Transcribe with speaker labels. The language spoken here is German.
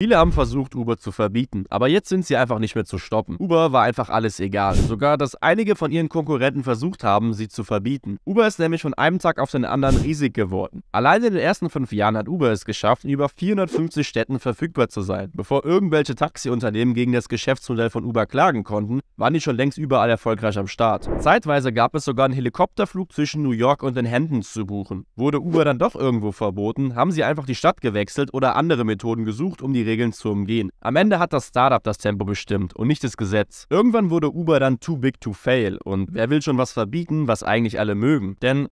Speaker 1: Viele haben versucht, Uber zu verbieten, aber jetzt sind sie einfach nicht mehr zu stoppen. Uber war einfach alles egal. Sogar, dass einige von ihren Konkurrenten versucht haben, sie zu verbieten. Uber ist nämlich von einem Tag auf den anderen riesig geworden. Allein in den ersten fünf Jahren hat Uber es geschafft, in über 450 Städten verfügbar zu sein. Bevor irgendwelche Taxiunternehmen gegen das Geschäftsmodell von Uber klagen konnten, waren die schon längst überall erfolgreich am Start. Zeitweise gab es sogar einen Helikopterflug zwischen New York und den Händen zu buchen. Wurde Uber dann doch irgendwo verboten, haben sie einfach die Stadt gewechselt oder andere Methoden gesucht, um die Regeln zu umgehen. Am Ende hat das Startup das Tempo bestimmt und nicht das Gesetz. Irgendwann wurde Uber dann too big to fail und wer will schon was verbieten, was eigentlich alle mögen? Denn